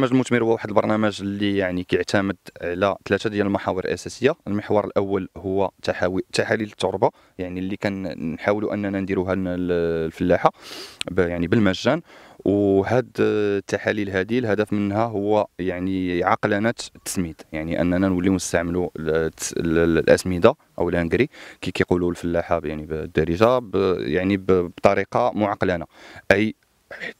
برنامج المثمر هو واحد البرنامج اللي يعني كيعتمد على ثلاثه ديال المحاور الاساسيه المحور الاول هو تحاليل التربه يعني اللي كنحاولوا اننا نديروها الفلاحه يعني بالمجان وهاد التحاليل هذه الهدف منها هو يعني عقلنه التسميد يعني اننا نوليو نستعملوا الاسمده او الانجري كي كيقولوا الفلاحه يعني بالدارجه يعني بطريقه معقلنه اي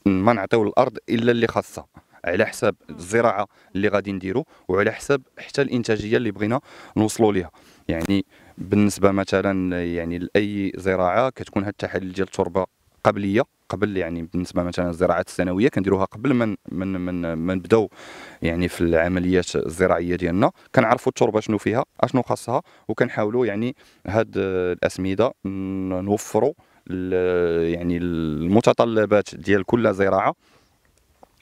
ما نعطيو الارض الا اللي خاصها على حساب الزراعه اللي غادي نديرو وعلى حساب حتى الانتاجيه اللي بغينا نوصلوا ليها يعني بالنسبه مثلا يعني لاي زراعه كتكون هاد التحاليل ديال التربه قبليه قبل يعني بالنسبه مثلا الزراعات السنويه كنديروها قبل من من من ما نبداو يعني في العمليات الزراعيه ديالنا كنعرفوا التربه شنو فيها اشنو خاصها وكنحاولوا يعني هاد الاسمده نوفروا يعني المتطلبات ديال كل زراعه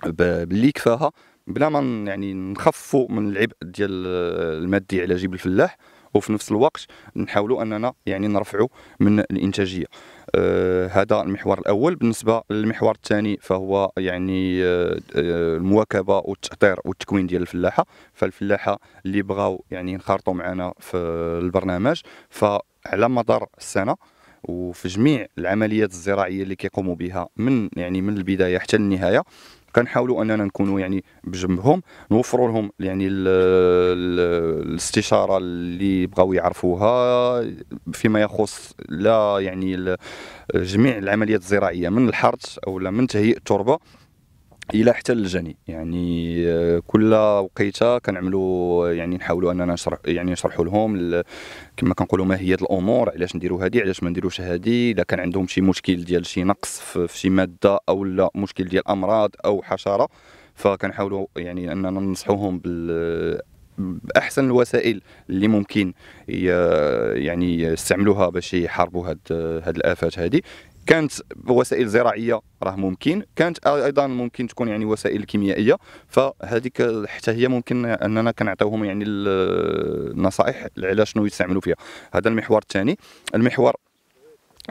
باللي كفاها بلا ما يعني نخفوا من العبء ديال المادي على جيب الفلاح وفي نفس الوقت نحاولوا اننا يعني نرفعوا من الانتاجيه آه هذا المحور الاول بالنسبه للمحور الثاني فهو يعني آه, أه، المواكبه والتاطير والتكوين ديال الفلاحه فالفلاحه اللي بغاو يعني ينخرطوا معنا في البرنامج فعلى مدار السنه وفي جميع العمليات الزراعيه اللي كيقوموا بها من يعني من البدايه حتى النهايه كنحاولوا اننا نكونوا يعني بجنبهم نوفروا لهم يعني ال ال الاستشاره اللي بغاو يعرفوها فيما يخص لا يعني جميع العمليات الزراعيه من الحرث او من تهيئ التربه الى حتى الجني يعني آه، كل وقيته كنعملوا يعني نحاولوا اننا نشرح يعني نشرحوا لهم كما كنقولوا هي الامور علاش نديروا هذه علاش ما نديروش هذه اذا كان عندهم شي مشكل ديال شي نقص في شي ماده او لا مشكل ديال امراض او حشره فكنحاولوا يعني اننا ننصحوهم بال باحسن الوسائل اللي ممكن يعني يستعملوها باش يحاربوا هاد هاد الافات هذه كانت وسائل زراعيه راه ممكن كانت ايضا ممكن تكون يعني وسائل كيميائيه فهذيك حتى هي ممكن اننا كنعطيوهم يعني النصائح على شنو يستعملوا فيها هذا المحور الثاني المحور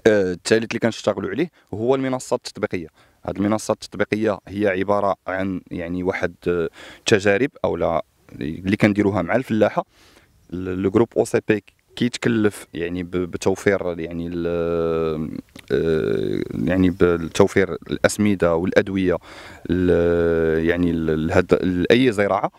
آه، الثالث اللي كنشتغلوا عليه هو المنصات التطبيقيه هذه المنصات التطبيقيه هي عباره عن يعني واحد آه، تجارب او لا اللي كنديروها مع الفلاحه لو جروب او سي بي كيتكلف يعني بتوفير يعني آه، يعني بتوفير الاسمده والادويه يعني لاي زراعه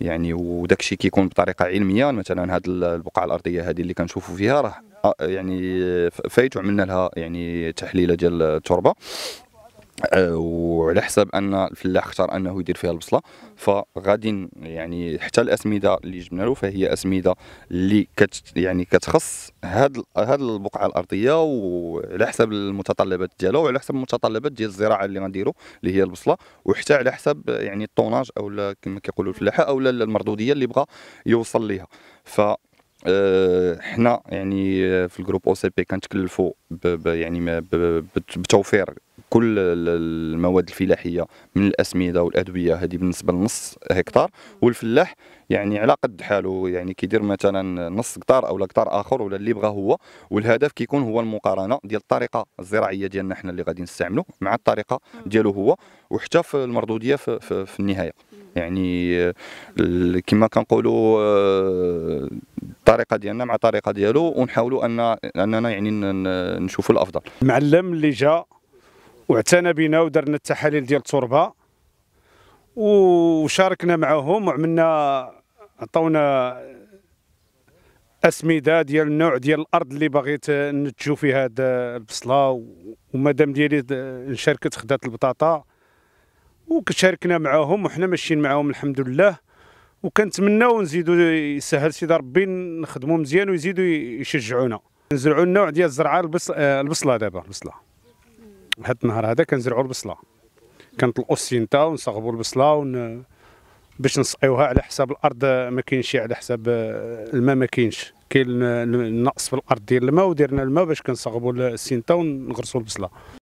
يعني وداك الشيء كيكون بطريقه علميه مثلا هذه البقعه الارضيه هذه اللي كنشوفوا فيها راه يعني فايت وعملنا لها يعني تحليله ديال التربه وعلى حساب ان الفلاح اختار انه يدير فيها البصله فغادي يعني حتى الاسمده اللي جبنا له فهي اسمده اللي كت يعني كتخص هاد هاد البقعه الارضيه وعلى حساب المتطلبات ديالها وعلى حسب المتطلبات ديال الزراعه اللي غنديروا اللي هي البصله وحتى على حسب يعني الطوناج او كما كيقولوا الفلاحه او المردوديه اللي بغى يوصل ليها ف آه، حنا يعني في الجروب او سي بي كنتكلفوا يعني بتوفير كل المواد الفلاحيه من الاسمده والادويه هذه بالنسبه لنص هكتار والفلاح يعني على قد حاله يعني كيدير مثلا نص قطار او قطار اخر ولا اللي بغى هو والهدف كيكون هو المقارنه ديال الطريقه الزراعيه ديالنا حنا اللي غادي نستعملوا مع الطريقه ديالو هو وحتى في المردوديه في, في, في النهايه يعني كما كنقولوا الطريقه آه، ديالنا مع الطريقه ديالو ونحاولوا ان اننا يعني نشوفوا الافضل المعلم اللي جا واعتنى بنا ودرنا التحاليل ديال التربه وشاركنا معهم وعملنا عطونا اسمده ديال النوع ديال الارض اللي بغيت نتجو فيها هاد البصله ومدام ديالي شاركت خدات البطاطا وكشاركنا معاهم وحنا ماشيين معاهم الحمد لله وكنتمناو نزيدو يسهل سيدي ربي نخدمو مزيان ويزيدو يشجعونا نزرعو النوع ديال الزرعه آه، البصله دابا البصله هاد النهار هذا كنزرعوا البصله كنطلقوا السينتا ونصغبوا البصله ون... باش نسقيوها على حساب الارض ما كاينش على حساب آه، الماء ما كاينش كاين آه، النقص في الارض ديال الماء ودرنا الماء باش كنصغبوا السينتا ونغرسوا البصله